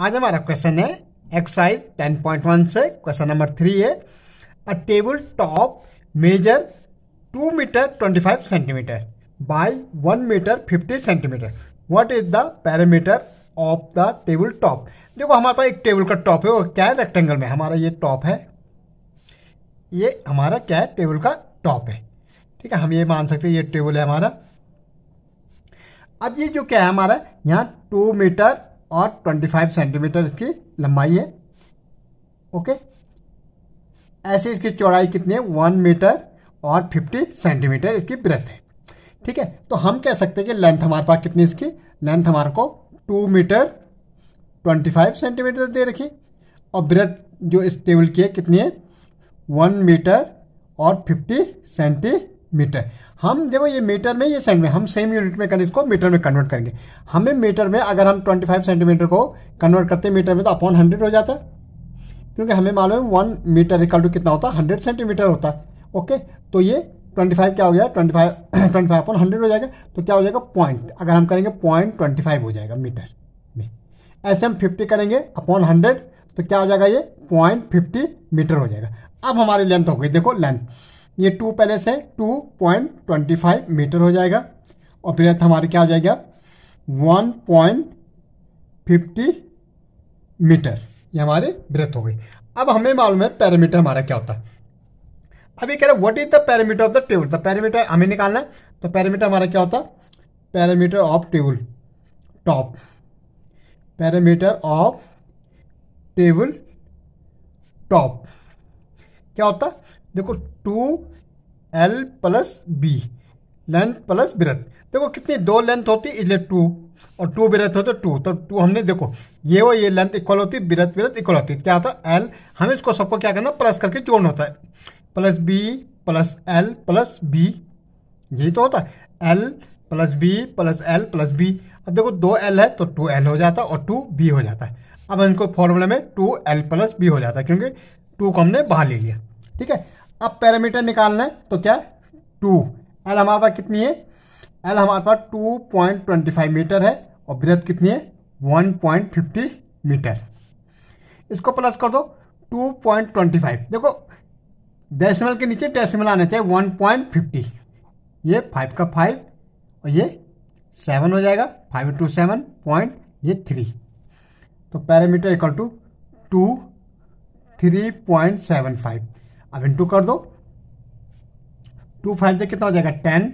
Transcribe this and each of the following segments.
आज हमारा क्वेश्चन है एक्सरसाइज 10.1 से क्वेश्चन नंबर थ्री है a table top measure two meter 25 centimeter by one meter 50 centimeter what is the perimeter of the table top देखो हमारे पास एक टेबल का टॉप है वो क्या है रेक्टेंगल में हमारा ये टॉप है ये हमारा क्या है टेबल का टॉप है ठीक है हम ये मान सकते हैं ये टेबल है हमारा अब ये जो क्या है हमारा यहाँ टू मीटर और 25 सेंटीमीटर इसकी लंबाई है ओके ऐसे इसकी चौड़ाई कितनी है वन मीटर और 50 सेंटीमीटर इसकी ब्रेथ है ठीक है तो हम कह सकते हैं कि लेंथ हमारे पास कितनी इसकी लेंथ हमारे को टू मीटर 25 सेंटीमीटर दे रखी और ब्रेथ जो इस टेबल की है कितनी है वन मीटर और फिफ्टी सेंटी मीटर हम देखो ये मीटर में ये सेंट में हम सेम यूनिट में करें इसको मीटर में कन्वर्ट करेंगे हमें मीटर में अगर हम 25 सेंटीमीटर को कन्वर्ट करते हैं मीटर में तो अपॉन हंड्रेड हो जाता है क्योंकि हमें मालूम है वन मीटर इक्वल टू कितना होता है हंड्रेड सेंटीमीटर होता है ओके तो ये ट्वेंटी फाइव क्या हो गया twenty five twenty five upon hundred हो जाएगा तो क्या हो जाएगा पॉइंट अगर हम करेंगे पॉइंट ट्वेंटी फाइव हो जाएगा मीटर में ऐसे हम फिफ्टी करेंगे अपॉन हंड्रेड तो क्या हो जाएगा ये पॉइंट फिफ्टी मीटर हो जाएगा अब हमारी लेंथ हो गई देखो लेंथ ये टू पहले से two point twenty five meter हो जाएगा और ब्रेथ हमारे क्या हो जाएगा वन पॉइंट फिफ्टी मीटर ये हमारी ब्रेथ हो गई अब हमें मालूम है पैरामीटर हमारा क्या होता है अभी कह रहे what is the perimeter of the table the perimeter हमें निकालना है तो पैरामीटर हमारा क्या होता है perimeter of table top perimeter of table top क्या होता देखो two L plus B length plus breadth देखो कितनी दो लेंथ होती इसलिए टू और टू ब्रेथ होते टू तो टू हमने देखो ये वो ये लेंथ इक्वल होती ब्रेथ ब्रेथ इक्वल होती क्या होता है एल हमें इसको सबको क्या करना प्लस करके जोड़ना होता है plus B plus L plus B यही तो होता है L plus B plus L plus B अब देखो दो एल है तो टू एल हो जाता है और टू बी हो जाता है अब इनको फॉर्मूला में टू एल प्लस बी हो जाता है क्योंकि टू को हमने बाहर ले लिया ठीक है अब पैरामीटर निकालना है तो क्या टू एल हमारे पास कितनी है एल हमारे पास two point twenty five meter है और ब्रेथ कितनी है वन पॉइंट फिफ्टी मीटर इसको प्लस कर दो टू पॉइंट ट्वेंटी फाइव देखो डेसिमल के नीचे डेसिमल आना चाहिए वन पॉइंट फिफ्टी ये फाइव का फाइव और ये सेवन हो जाएगा फाइव टू सेवन पॉइंट ये थ्री तो perimeter equal to two three point seven five अब इंटू कर दो टू फाइव से कितना हो जाएगा टेन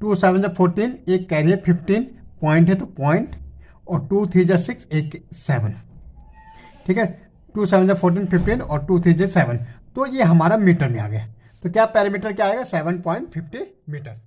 टू सेवन से फोर्टीन एक कैरी है फिफ्टीन पॉइंट है तो पॉइंट और टू थ्री जे सिक्स एक सेवन ठीक है टू सेवन से फोर्टीन फिफ्टीन और टू थ्री जे सेवन तो ये हमारा मीटर में आ गया तो क्या पैरामीटर क्या आएगा सेवन पॉइंट फिफ्टी मीटर